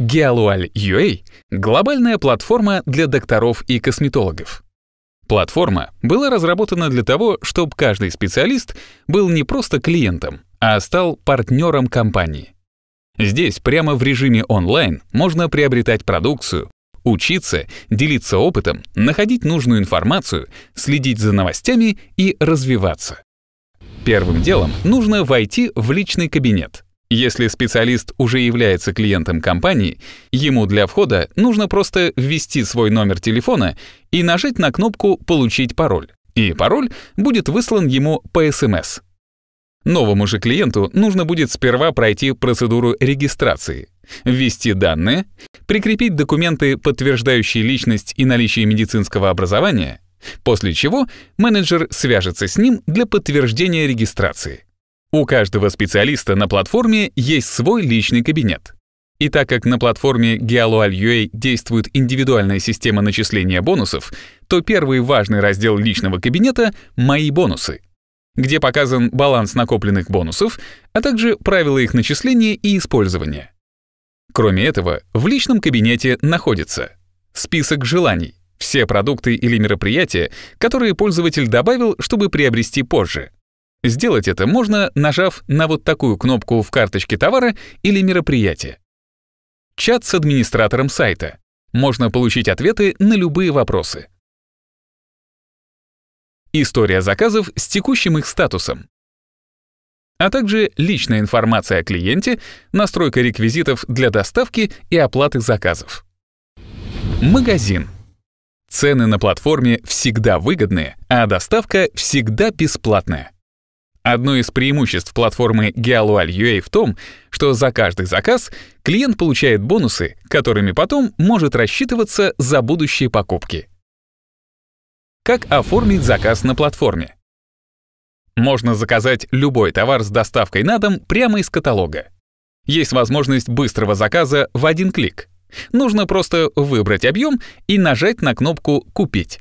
Gealual.ua а — глобальная платформа для докторов и косметологов. Платформа была разработана для того, чтобы каждый специалист был не просто клиентом, а стал партнером компании. Здесь прямо в режиме онлайн можно приобретать продукцию, учиться, делиться опытом, находить нужную информацию, следить за новостями и развиваться. Первым делом нужно войти в личный кабинет, если специалист уже является клиентом компании, ему для входа нужно просто ввести свой номер телефона и нажать на кнопку «Получить пароль», и пароль будет выслан ему по СМС. Новому же клиенту нужно будет сперва пройти процедуру регистрации, ввести данные, прикрепить документы, подтверждающие личность и наличие медицинского образования, после чего менеджер свяжется с ним для подтверждения регистрации. У каждого специалиста на платформе есть свой личный кабинет. И так как на платформе Gealoal.ua действует индивидуальная система начисления бонусов, то первый важный раздел личного кабинета — «Мои бонусы», где показан баланс накопленных бонусов, а также правила их начисления и использования. Кроме этого, в личном кабинете находится список желаний, все продукты или мероприятия, которые пользователь добавил, чтобы приобрести позже, Сделать это можно, нажав на вот такую кнопку в карточке товара или мероприятия. Чат с администратором сайта. Можно получить ответы на любые вопросы. История заказов с текущим их статусом. А также личная информация о клиенте, настройка реквизитов для доставки и оплаты заказов. Магазин. Цены на платформе всегда выгодные, а доставка всегда бесплатная. Одно из преимуществ платформы GeoLual.ua в том, что за каждый заказ клиент получает бонусы, которыми потом может рассчитываться за будущие покупки. Как оформить заказ на платформе? Можно заказать любой товар с доставкой на дом прямо из каталога. Есть возможность быстрого заказа в один клик. Нужно просто выбрать объем и нажать на кнопку «Купить».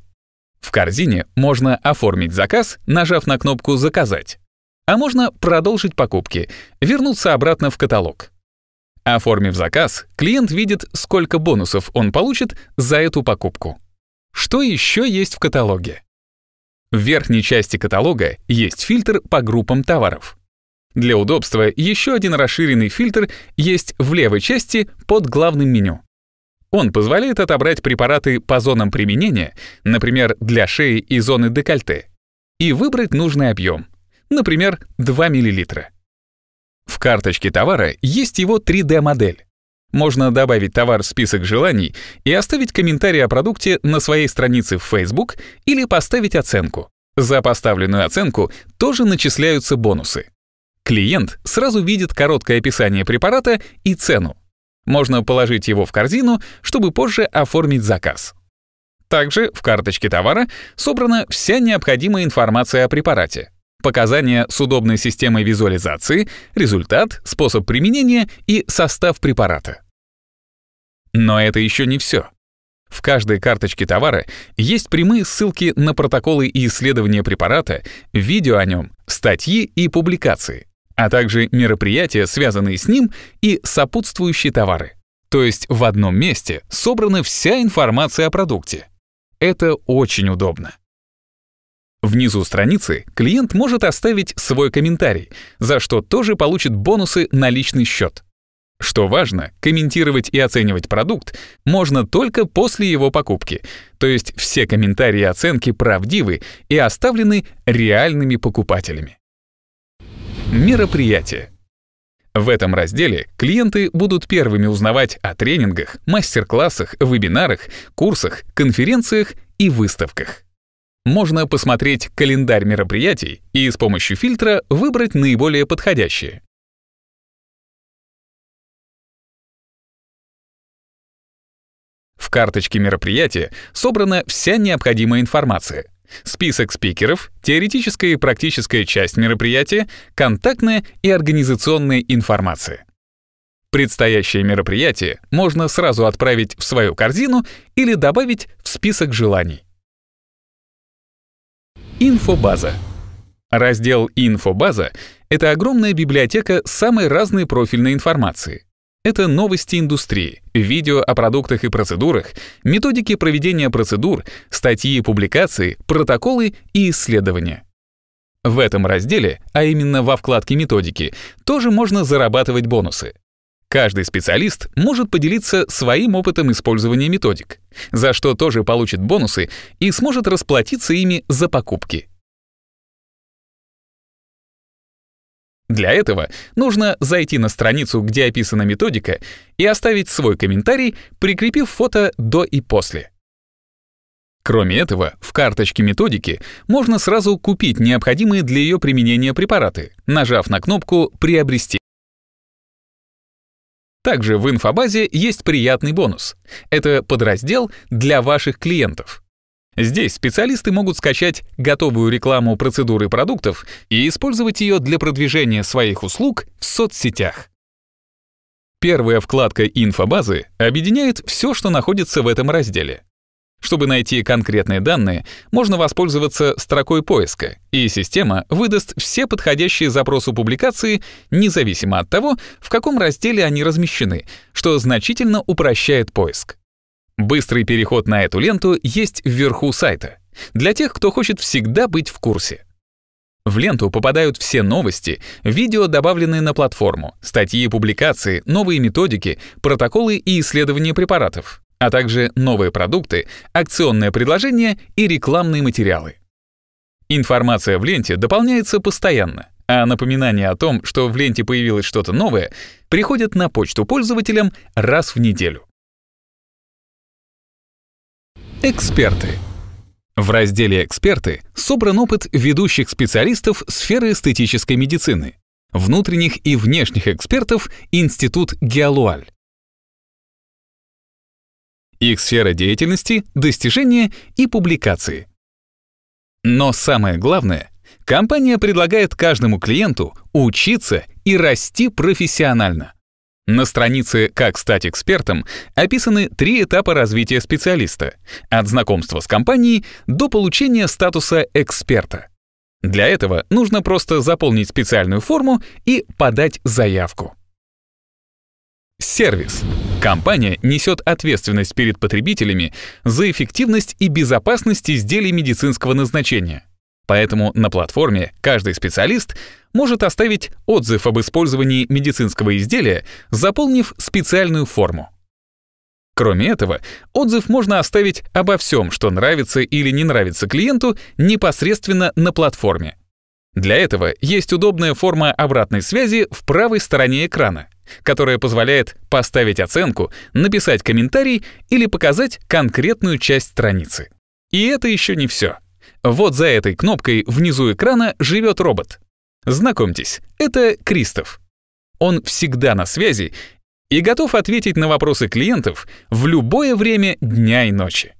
В корзине можно оформить заказ, нажав на кнопку «Заказать» а можно продолжить покупки, вернуться обратно в каталог. Оформив заказ, клиент видит, сколько бонусов он получит за эту покупку. Что еще есть в каталоге? В верхней части каталога есть фильтр по группам товаров. Для удобства еще один расширенный фильтр есть в левой части под главным меню. Он позволяет отобрать препараты по зонам применения, например, для шеи и зоны декольте, и выбрать нужный объем например, 2 мл. В карточке товара есть его 3D-модель. Можно добавить товар в список желаний и оставить комментарий о продукте на своей странице в Facebook или поставить оценку. За поставленную оценку тоже начисляются бонусы. Клиент сразу видит короткое описание препарата и цену. Можно положить его в корзину, чтобы позже оформить заказ. Также в карточке товара собрана вся необходимая информация о препарате показания с удобной системой визуализации, результат, способ применения и состав препарата. Но это еще не все. В каждой карточке товара есть прямые ссылки на протоколы и исследования препарата, видео о нем, статьи и публикации, а также мероприятия, связанные с ним, и сопутствующие товары. То есть в одном месте собрана вся информация о продукте. Это очень удобно. Внизу страницы клиент может оставить свой комментарий, за что тоже получит бонусы на личный счет. Что важно, комментировать и оценивать продукт можно только после его покупки, то есть все комментарии и оценки правдивы и оставлены реальными покупателями. Мероприятие. В этом разделе клиенты будут первыми узнавать о тренингах, мастер-классах, вебинарах, курсах, конференциях и выставках можно посмотреть календарь мероприятий и с помощью фильтра выбрать наиболее подходящие. В карточке мероприятия собрана вся необходимая информация. Список спикеров, теоретическая и практическая часть мероприятия, контактная и организационная информация. Предстоящее мероприятие можно сразу отправить в свою корзину или добавить в список желаний. Инфобаза. Раздел «Инфобаза» — это огромная библиотека самой разной профильной информации. Это новости индустрии, видео о продуктах и процедурах, методики проведения процедур, статьи и публикации, протоколы и исследования. В этом разделе, а именно во вкладке «Методики», тоже можно зарабатывать бонусы. Каждый специалист может поделиться своим опытом использования методик, за что тоже получит бонусы и сможет расплатиться ими за покупки. Для этого нужно зайти на страницу, где описана методика, и оставить свой комментарий, прикрепив фото до и после. Кроме этого, в карточке методики можно сразу купить необходимые для ее применения препараты, нажав на кнопку «Приобрести». Также в инфобазе есть приятный бонус. Это подраздел для ваших клиентов. Здесь специалисты могут скачать готовую рекламу процедуры продуктов и использовать ее для продвижения своих услуг в соцсетях. Первая вкладка инфобазы объединяет все, что находится в этом разделе. Чтобы найти конкретные данные, можно воспользоваться строкой поиска, и система выдаст все подходящие запросу публикации, независимо от того, в каком разделе они размещены, что значительно упрощает поиск. Быстрый переход на эту ленту есть вверху сайта, для тех, кто хочет всегда быть в курсе. В ленту попадают все новости, видео, добавленные на платформу, статьи и публикации, новые методики, протоколы и исследования препаратов — а также новые продукты, акционное предложение и рекламные материалы. Информация в ленте дополняется постоянно, а напоминания о том, что в ленте появилось что-то новое, приходят на почту пользователям раз в неделю. Эксперты. В разделе «Эксперты» собран опыт ведущих специалистов сферы эстетической медицины, внутренних и внешних экспертов Институт Геалуаль их сфера деятельности — достижения и публикации. Но самое главное, компания предлагает каждому клиенту учиться и расти профессионально. На странице «Как стать экспертом» описаны три этапа развития специалиста — от знакомства с компанией до получения статуса эксперта. Для этого нужно просто заполнить специальную форму и подать заявку. Сервис. Сервис. Компания несет ответственность перед потребителями за эффективность и безопасность изделий медицинского назначения. Поэтому на платформе каждый специалист может оставить отзыв об использовании медицинского изделия, заполнив специальную форму. Кроме этого, отзыв можно оставить обо всем, что нравится или не нравится клиенту, непосредственно на платформе. Для этого есть удобная форма обратной связи в правой стороне экрана которая позволяет поставить оценку, написать комментарий или показать конкретную часть страницы. И это еще не все. Вот за этой кнопкой внизу экрана живет робот. Знакомьтесь, это Кристоф. Он всегда на связи и готов ответить на вопросы клиентов в любое время дня и ночи.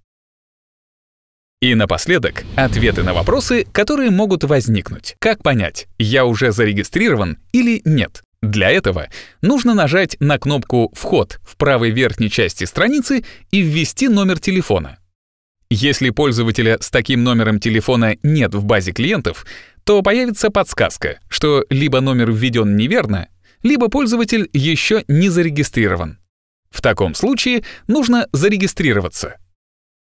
И напоследок, ответы на вопросы, которые могут возникнуть. Как понять, я уже зарегистрирован или нет? Для этого нужно нажать на кнопку «Вход» в правой верхней части страницы и ввести номер телефона. Если пользователя с таким номером телефона нет в базе клиентов, то появится подсказка, что либо номер введен неверно, либо пользователь еще не зарегистрирован. В таком случае нужно зарегистрироваться.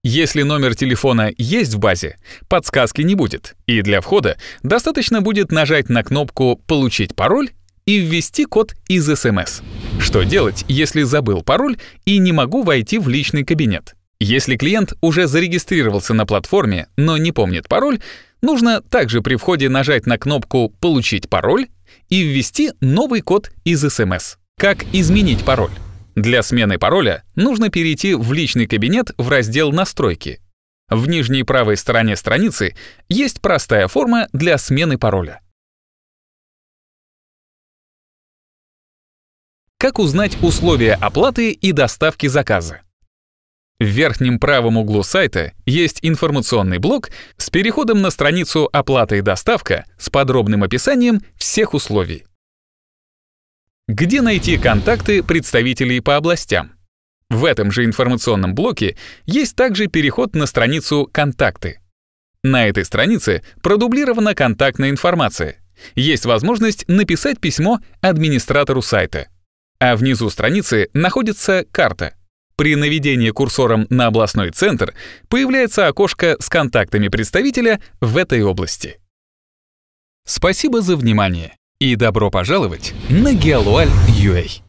Если номер телефона есть в базе, подсказки не будет, и для входа достаточно будет нажать на кнопку «Получить пароль» и ввести код из СМС. Эм Что делать, если забыл пароль и не могу войти в личный кабинет? Если клиент уже зарегистрировался на платформе, но не помнит пароль, нужно также при входе нажать на кнопку «Получить пароль» и ввести новый код из СМС. Эм как изменить пароль? Для смены пароля нужно перейти в личный кабинет в раздел «Настройки». В нижней правой стороне страницы есть простая форма для смены пароля. как узнать условия оплаты и доставки заказа. В верхнем правом углу сайта есть информационный блок с переходом на страницу «Оплата и доставка» с подробным описанием всех условий. Где найти контакты представителей по областям? В этом же информационном блоке есть также переход на страницу «Контакты». На этой странице продублирована контактная информация. Есть возможность написать письмо администратору сайта а внизу страницы находится карта. При наведении курсором на областной центр появляется окошко с контактами представителя в этой области. Спасибо за внимание и добро пожаловать на Geoal.ua.